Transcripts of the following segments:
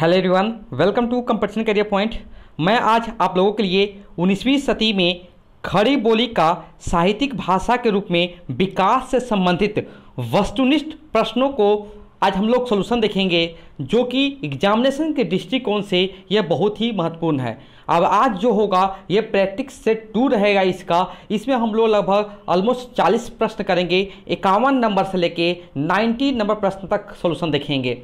hello everyone welcome to competition career point मैं आज आप लोगों के लिए 19वीं सदी में खड़ी बोली का साहित्यिक भाषा के रूप में विकास से संबंधित वस्तुनिष्ठ प्रश्नों को आज हम लोग सोल्यूशन देखेंगे जो कि एग्जामिनेशन के दृष्टिकोण से यह बहुत ही महत्वपूर्ण है अब आज जो होगा ये प्रैक्टिस सेट टू रहेगा इसका इसमें हम लोग लगभग ऑलमोस्ट 40 प्रश्न करेंगे इक्यावन नंबर से लेके 90 नंबर प्रश्न तक सोल्यूशन देखेंगे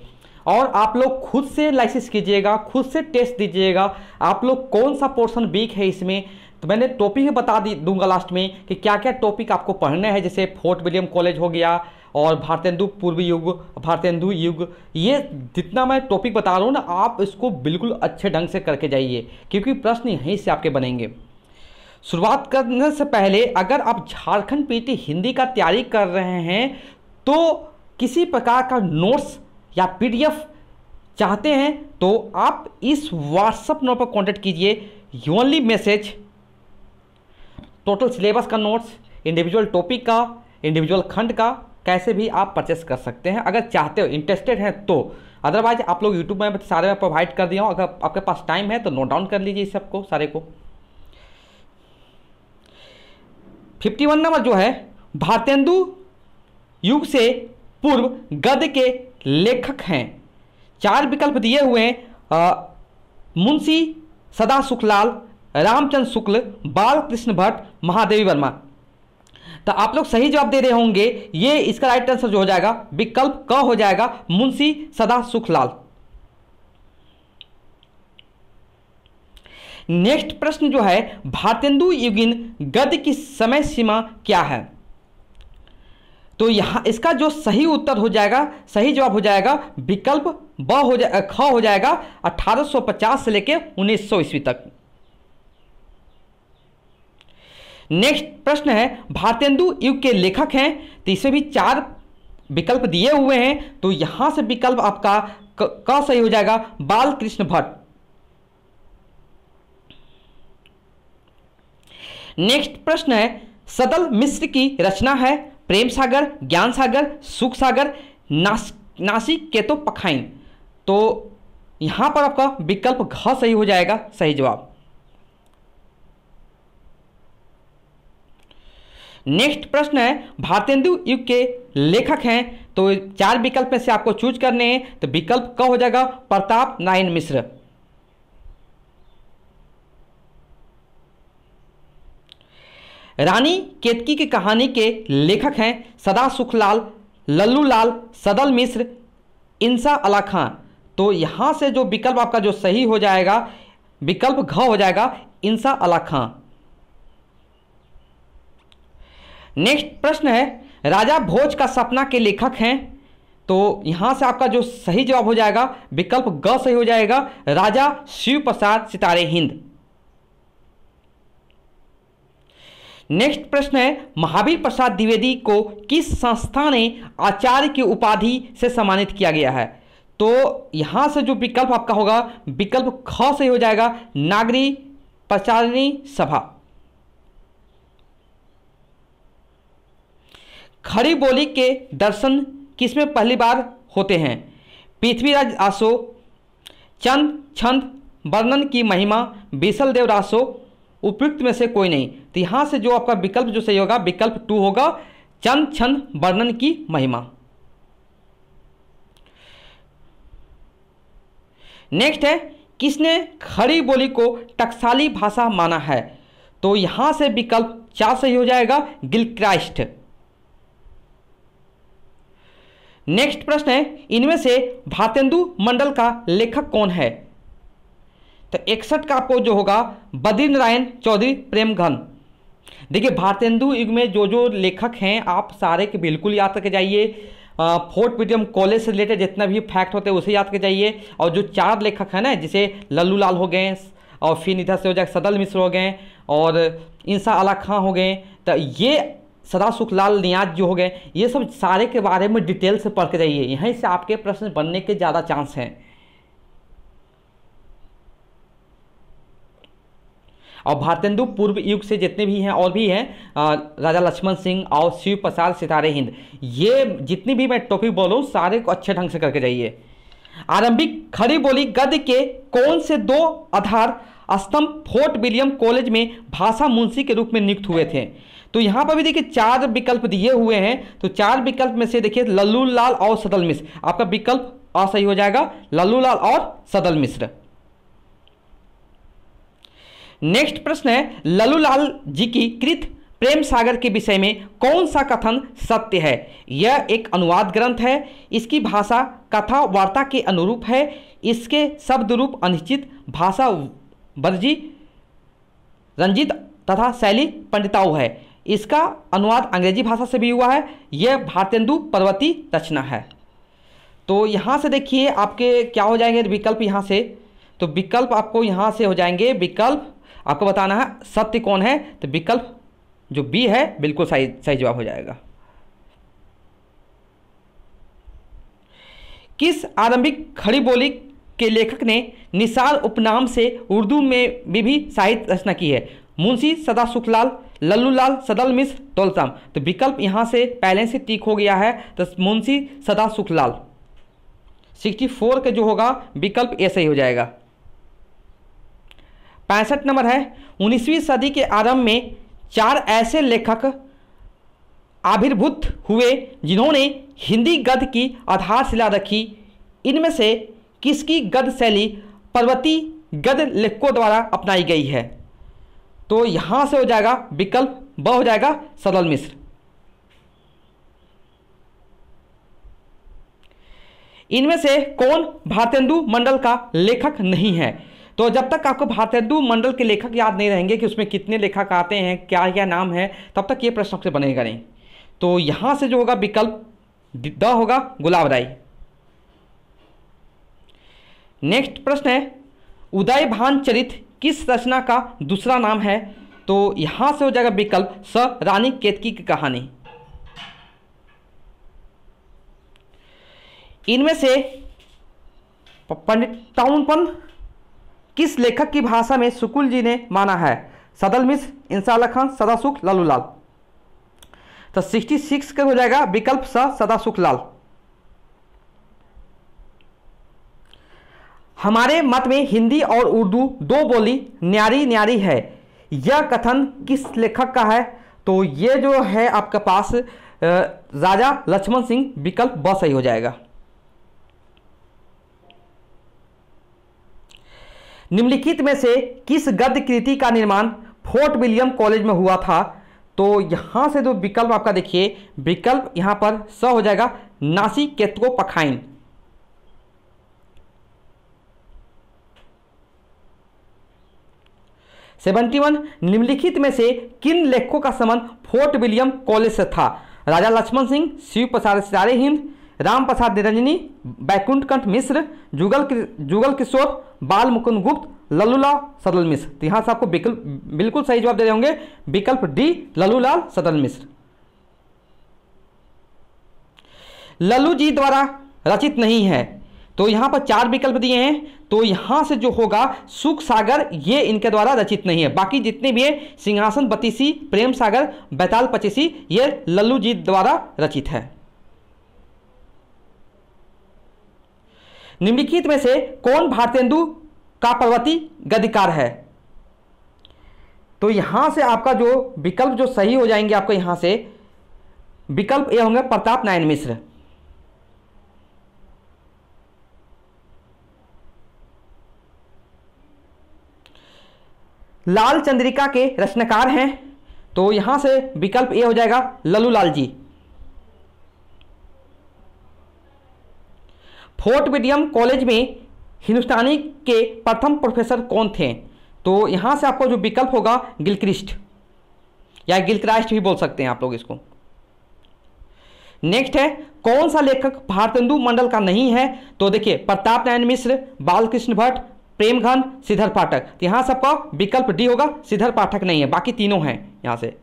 और आप लोग खुद से लाइसिस कीजिएगा खुद से टेस्ट दीजिएगा आप लोग कौन सा पोर्सन वीक है इसमें तो मैंने टॉपिक बता दी दूंगा लास्ट में कि क्या क्या टॉपिक आपको पढ़ना है जैसे फोर्ट विलियम कॉलेज हो गया और भारतेंदु पूर्वी युग भारतेंदु युग ये जितना मैं टॉपिक बता रहा हूँ ना आप इसको बिल्कुल अच्छे ढंग से करके जाइए क्योंकि प्रश्न यहीं से आपके बनेंगे शुरुआत करने से पहले अगर आप झारखंड पीटी हिंदी का तैयारी कर रहे हैं तो किसी प्रकार का नोट्स या पीडीएफ चाहते हैं तो आप इस व्हाट्सएप नंबर पर कॉन्टेक्ट कीजिए ओनली मैसेज टोटल सिलेबस का नोट्स इंडिविजुअल टॉपिक का इंडिविजुअल खंड का कैसे भी आप परचेस कर सकते हैं अगर चाहते हो इंटरेस्टेड हैं तो अदरवाइज आप लोग यूट्यूब में सारे में प्रोवाइड कर दिया हूँ अगर आपके पास टाइम है तो नोट डाउन कर लीजिए इस सबको सारे को फिफ्टी वन नंबर जो है भारतेंदु युग से पूर्व गद के लेखक हैं चार विकल्प दिए हुए हैं मुंशी सदा सुखलाल रामचंद्र शुक्ल बालकृष्ण भट्ट महादेवी वर्मा तो आप लोग सही जवाब दे रहे होंगे ये इसका राइट आंसर जो हो जाएगा विकल्प क हो जाएगा मुंशी सदा सुखलाल नेक्स्ट प्रश्न जो है भारतेंदु युगिन गद्य की समय सीमा क्या है तो यहाँ इसका जो सही उत्तर हो जाएगा सही जवाब हो जाएगा विकल्प ब हो जाए ख हो जाएगा 1850 से लेकर 1900 ईस्वी तक नेक्स्ट प्रश्न है भारतेंदु युग के लेखक हैं तो इसे भी चार विकल्प दिए हुए हैं तो यहां से विकल्प आपका क, क सही हो जाएगा बाल कृष्ण भट्ट नेक्स्ट प्रश्न है सदल मिश्र की रचना है प्रेम सागर ज्ञान सागर सुख सागर नास नासिक के तो पखाइन तो यहाँ पर आपका विकल्प घ सही हो जाएगा सही जवाब नेक्स्ट प्रश्न है भारतेंदु युग के लेखक हैं तो चार विकल्प में से आपको चूज करने हैं तो विकल्प क हो जाएगा प्रताप नारायण मिश्र रानी केतकी की कहानी के लेखक हैं सदा सुखलाल लल्लू लाल सदल मिश्र इंसा अला खां तो यहाँ से जो विकल्प आपका जो सही हो जाएगा विकल्प घ हो जाएगा इंसा अला खां नेक्स्ट प्रश्न है राजा भोज का सपना के लेखक हैं तो यहाँ से आपका जो सही जवाब हो जाएगा विकल्प ग सही हो जाएगा राजा शिव प्रसाद सितारे हिंद नेक्स्ट प्रश्न है महावीर प्रसाद द्विवेदी को किस संस्था ने आचार्य की उपाधि से सम्मानित किया गया है तो यहाँ से जो विकल्प आपका होगा विकल्प ख से हो जाएगा नागरी प्रचारणी सभा खड़ी बोली के दर्शन किसमें पहली बार होते हैं पृथ्वीराज आसो चंद छंद वर्णन की महिमा बिसल देव रासो उपयुक्त में से कोई नहीं तो यहां से जो आपका विकल्प जो सही होगा विकल्प टू होगा चंद छंद वर्णन की महिमा नेक्स्ट है किसने खड़ी बोली को टक्साली भाषा माना है तो यहां से विकल्प चार सही हो जाएगा गिलक्राइस्ट नेक्स्ट प्रश्न है इनमें से भातेंदु मंडल का लेखक कौन है तो इकसठ का आपको जो होगा बद्री नारायण चौधरी प्रेमघन देखिए भारतेंदु युग में जो जो लेखक हैं आप सारे के बिल्कुल याद करके जाइए फोर्ट पीटीएम कॉलेज से रिलेटेड जितना भी फैक्ट होते हैं उसे याद करके जाइए और जो चार लेखक हैं ना जैसे लल्लू लाल हो गए और फिर इधर से हो जाए सदल मिश्र हो गए और इंसा अला खां हो गए तो ये सदा सुखलाल नियाज जो हो गए ये सब सारे के बारे में डिटेल से पढ़ के जाइए यहीं से आपके प्रश्न बनने के ज़्यादा चांस हैं और भारतेंदु पूर्व युग से जितने भी हैं और भी हैं राजा लक्ष्मण सिंह और शिव प्रसाद सितारे हिंद ये जितनी भी मैं टॉपिक बोलूँ सारे को अच्छे ढंग से करके जाइए आरंभिक खड़ी बोली गद्य के कौन से दो आधार स्तंभ फोर्ट विलियम कॉलेज में भाषा मुंशी के रूप में नियुक्त हुए थे तो यहाँ पर भी देखिए चार विकल्प दिए हुए हैं तो चार विकल्प में से देखिए लल्लू लाल और सदल मिश्र आपका विकल्प असही हो जाएगा लल्लू लाल और सदल मिश्र नेक्स्ट प्रश्न है ललूलाल जी की कृत प्रेम सागर के विषय में कौन सा कथन सत्य है यह एक अनुवाद ग्रंथ है इसकी भाषा कथा वार्ता के अनुरूप है इसके शब्द रूप अनिश्चित भाषा वर्जी रंजित तथा शैली पंडिताऊ है इसका अनुवाद अंग्रेजी भाषा से भी हुआ है यह भारतेंदु पर्वती रचना है तो यहाँ से देखिए आपके क्या हो जाएंगे विकल्प यहाँ से तो विकल्प आपको यहाँ से हो जाएंगे विकल्प आपको बताना है सत्य कौन है तो विकल्प जो बी है बिल्कुल सही सही जवाब हो जाएगा किस आरंभिक खड़ी बोली के लेखक ने निसार उपनाम से उर्दू में भी, भी साहित्य रचना की है मुंशी सदा सुखलाल लल्लू लाल सदल मिश्र तोलसाम तो विकल्प यहाँ से पहले से टीक हो गया है तो मुंशी सदा सुखलाल सिक्सटी फोर का जो होगा विकल्प ऐसे ही हो जाएगा पैंसठ नंबर है उन्नीसवीं सदी के आरंभ में चार ऐसे लेखक आविर्भूत हुए जिन्होंने हिंदी गद्य की आधारशिला रखी इनमें से किसकी गद्य शैली पर्वती गद्य लेखकों द्वारा अपनाई गई है तो यहाँ से हो जाएगा विकल्प ब हो जाएगा सरल मिश्र इनमें से कौन भारतेंदु मंडल का लेखक नहीं है तो जब तक आपको भारत मंडल के लेखक याद नहीं रहेंगे कि उसमें कितने लेखक आते हैं क्या क्या नाम है तब तक ये प्रश्न आपसे बनेगा नहीं तो यहाँ से जो होगा विकल्प द होगा गुलाब राय नेक्स्ट प्रश्न है उदय भान चरित किस रचना का दूसरा नाम है तो यहाँ से हो जाएगा विकल्प स रानी केतकी की कहानी इनमें से पंडित टाउनपन किस लेखक की भाषा में सुकुल जी ने माना है सदल मिश्र इंसाला खान सदासुख लालू लाल तो 66 का हो जाएगा विकल्प स सदासुख लाल हमारे मत में हिंदी और उर्दू दो बोली न्यारी न्यारी है यह कथन किस लेखक का है तो ये जो है आपके पास राजा लक्ष्मण सिंह विकल्प ब सही हो जाएगा निम्नलिखित में से किस गद्य कृति का निर्माण फोर्ट विलियम कॉलेज में हुआ था तो यहाँ से जो विकल्प आपका देखिए विकल्प यहाँ पर स हो जाएगा नासी केतको पखाइन सेवेंटी वन निम्नलिखित में से किन लेखकों का संबंध फोर्ट विलियम कॉलेज से था राजा लक्ष्मण सिंह शिव प्रसाद सारे हिंद राम प्रसाद निरंजनी बैकुंठ कंठ मिश्र जुगल जुगल किशोर बाल मुकुंद गुप्त लल्लूलाल सदल मिश्र तो यहाँ से आपको बिल्कुल सही जवाब दे रहे होंगे विकल्प डी लल्लूलाल सदल मिश्र लल्लू जी द्वारा रचित नहीं है तो यहाँ पर चार विकल्प दिए हैं तो यहाँ से जो होगा सुख सागर ये इनके द्वारा रचित नहीं है बाकी जितने भी है सिंहासन बतीसी प्रेम सागर बैताल पचीसी ये लल्लू जी द्वारा रचित है निम्नलिखित में से कौन भारतेंदु का पर्वती गदिकार है तो यहां से आपका जो विकल्प जो सही हो जाएंगे आपको यहां से विकल्प ये होंगे प्रताप नारायण मिश्र लाल चंद्रिका के रचनाकार हैं तो यहां से विकल्प ये हो जाएगा Lallulal Lal ji Fort William College में हिंदुस्तानी के प्रथम प्रोफेसर कौन थे तो यहाँ से आपको जो विकल्प होगा गिलक्रिस्ट या गिलक्राइस्ट भी बोल सकते हैं आप लोग इसको नेक्स्ट है कौन सा लेखक भारतेंदु मंडल का नहीं है तो देखिए प्रताप नारायण मिश्र बालकृष्ण भट्ट प्रेमघन सिद्धर पाठक तो यहां यहाँ सबका विकल्प डी होगा सिद्धर पाठक नहीं है बाकी तीनों हैं यहाँ से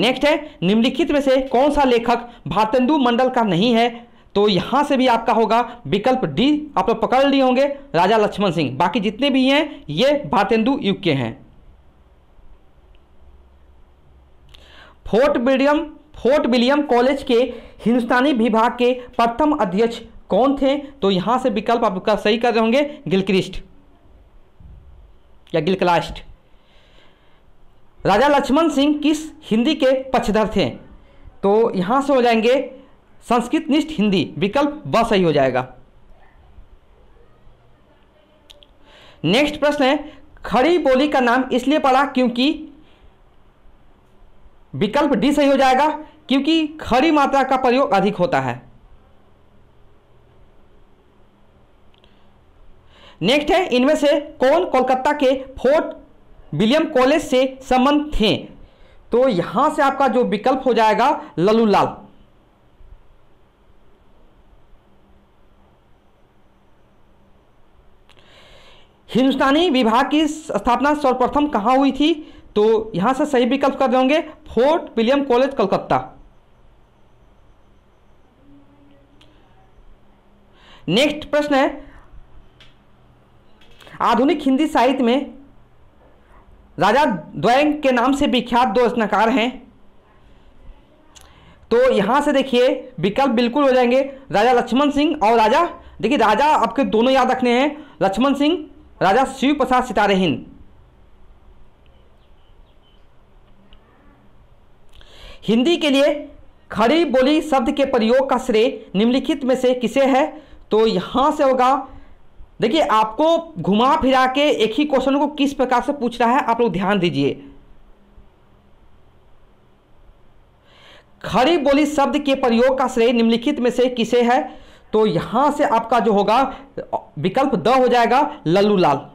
नेक्स्ट है निम्नलिखित में से कौन सा लेखक भारतेंदु मंडल का नहीं है तो यहां से भी आपका होगा विकल्प डी आप लोग पकड़ लिए होंगे राजा लक्ष्मण सिंह बाकी जितने भी हैं ये भारतेंदु युग के हैं Fort William Fort William College के हिंदुस्तानी विभाग के प्रथम अध्यक्ष कौन थे तो यहां से विकल्प आपका सही कर रहे होंगे गिलक्रिस्ट या गिलकलास्ट राजा लक्ष्मण सिंह किस हिंदी के पक्षधर थे तो यहाँ से हो जाएंगे संस्कृत निष्ठ हिंदी विकल्प ब सही हो जाएगा नेक्स्ट प्रश्न है खड़ी बोली का नाम इसलिए पड़ा क्योंकि विकल्प डी सही हो जाएगा क्योंकि खड़ी मात्रा का प्रयोग अधिक होता है नेक्स्ट है इनमें से कौन कोलकाता के फोर्ट विलियम कॉलेज से संबंध थे तो यहां से आपका जो विकल्प हो जाएगा ललू लाल हिंदुस्तानी विभाग की स्थापना सर्वप्रथम कहां हुई थी तो यहां से सही विकल्प कर देंगे Fort William College Calcutta next प्रश्न है आधुनिक हिंदी साहित्य में राजा द्वैंग के नाम से विख्यात दो रचनाकार हैं तो यहां से देखिए विकल्प बिल्कुल हो जाएंगे राजा लक्ष्मण सिंह और राजा देखिए राजा आपके दोनों याद रखने हैं लक्ष्मण सिंह राजा शिव प्रसाद हिंद हिंदी के लिए खड़ी बोली शब्द के प्रयोग का श्रेय निम्नलिखित में से किसे है तो यहां से होगा देखिए आपको घुमा फिरा के एक ही क्वेश्चन को किस प्रकार से पूछ रहा है आप लोग ध्यान दीजिए खड़ी बोली शब्द के प्रयोग का श्रेय निम्नलिखित में से किसे है तो यहां से आपका जो होगा विकल्प द हो जाएगा लल्लू लाल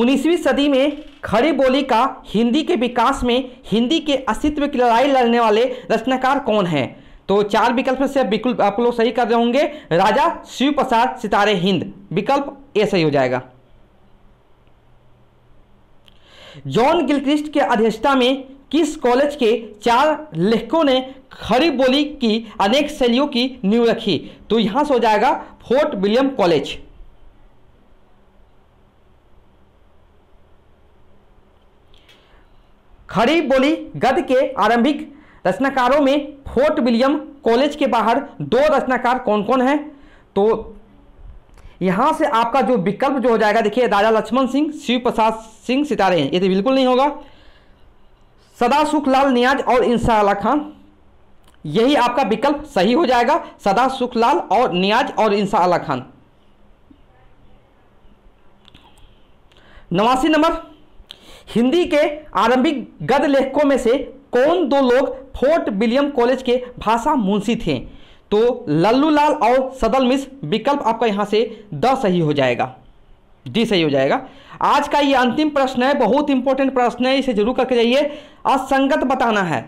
उन्नीसवीं सदी में खड़ी बोली का हिंदी के विकास में हिंदी के अस्तित्व की लड़ाई लड़ने वाले रचनाकार कौन हैं तो चार विकल्प से बिल्कुल आप लोग सही कर रहे होंगे राजा शिव प्रसाद सितारे हिंद विकल्प ए सही हो जाएगा जॉन गिलक्रिस्ट के अध्यक्षता में किस कॉलेज के चार लेखकों ने खड़ी बोली की अनेक शैलियों की नींव रखी तो यहां से हो जाएगा फोर्ट विलियम कॉलेज खड़ी बोली गद के आरंभिक रचनाकारों में फोर्ट विलियम कॉलेज के बाहर दो रचनाकार कौन कौन हैं तो यहाँ से आपका जो विकल्प जो हो जाएगा देखिए राजा लक्ष्मण सिंह शिव प्रसाद सिंह सितारे हैं ये तो बिल्कुल नहीं होगा सदा सुखलाल नियाज और इंसाला खान यही आपका विकल्प सही हो जाएगा सदा सुखलाल और नियाज और इंसाला खान नवासी नंबर हिंदी के आरंभिक गद लेखकों में से कौन दो लोग फोर्ट विलियम कॉलेज के भाषा मुंशी थे तो लल्लू लाल और सदल मिश्र विकल्प आपका यहाँ से द सही हो जाएगा डी सही हो जाएगा आज का ये अंतिम प्रश्न है बहुत इंपॉर्टेंट प्रश्न है इसे जरूर करके जाइए असंगत बताना है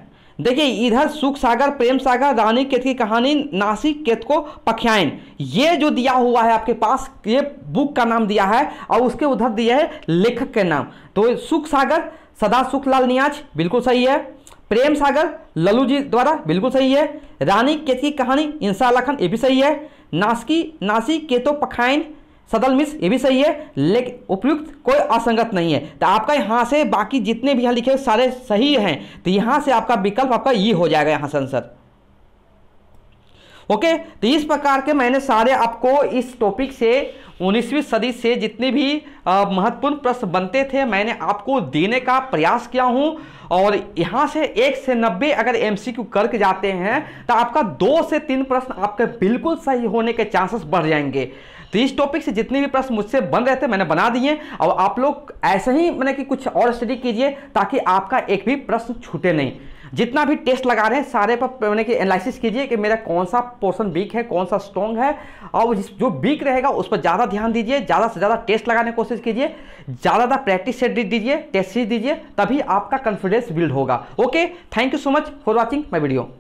देखिए इधर सुख सागर प्रेम सागर रानी केत की कहानी नासिक केत को पख्यायन ये जो दिया हुआ है आपके पास ये बुक का नाम दिया है और उसके उधर दिया है लेखक के नाम तो सुख सागर सदा सुखलाल नियाज बिल्कुल सही है प्रेम सागर ललू जी द्वारा बिल्कुल सही है रानी केत की कहानी इंसा लखन ये भी सही है नासकी नासी केतो पखाइन सदल मिस ये भी सही है लेकिन उपयुक्त कोई असंगत नहीं है तो आपका यहाँ से बाकी जितने भी यहाँ लिखे सारे सही हैं तो यहाँ से आपका विकल्प आपका ये हो जाएगा यहाँ से आंसर ओके तो इस प्रकार के मैंने सारे आपको इस टॉपिक से उन्नीसवीं सदी से जितने भी महत्वपूर्ण प्रश्न बनते थे मैंने आपको देने का प्रयास किया हूं और यहां से एक से नब्बे अगर एमसीक्यू करके जाते हैं तो आपका दो से तीन प्रश्न आपके बिल्कुल सही होने के चांसेस बढ़ जाएंगे तो इस टॉपिक से जितने भी प्रश्न मुझसे बन रहे थे मैंने बना दिए और आप लोग ऐसे ही मैंने कि कुछ और स्टडी कीजिए ताकि आपका एक भी प्रश्न छूटे नहीं जितना भी टेस्ट लगा रहे हैं सारे पर मैंने कि एनालिसिस कीजिए कि मेरा कौन सा पोर्सन वीक है कौन सा स्ट्रॉन्ग है और जो वीक रहेगा उस पर ज़्यादा ध्यान दीजिए ज़्यादा से ज़्यादा टेस्ट लगाने की कोशिश कीजिए ज़्यादा ज़्यादा प्रैक्टिस सेट दीजिए टेस्ट दीजिए तभी आपका कॉन्फिडेंस बिल्ड होगा okay thank you so much for watching my video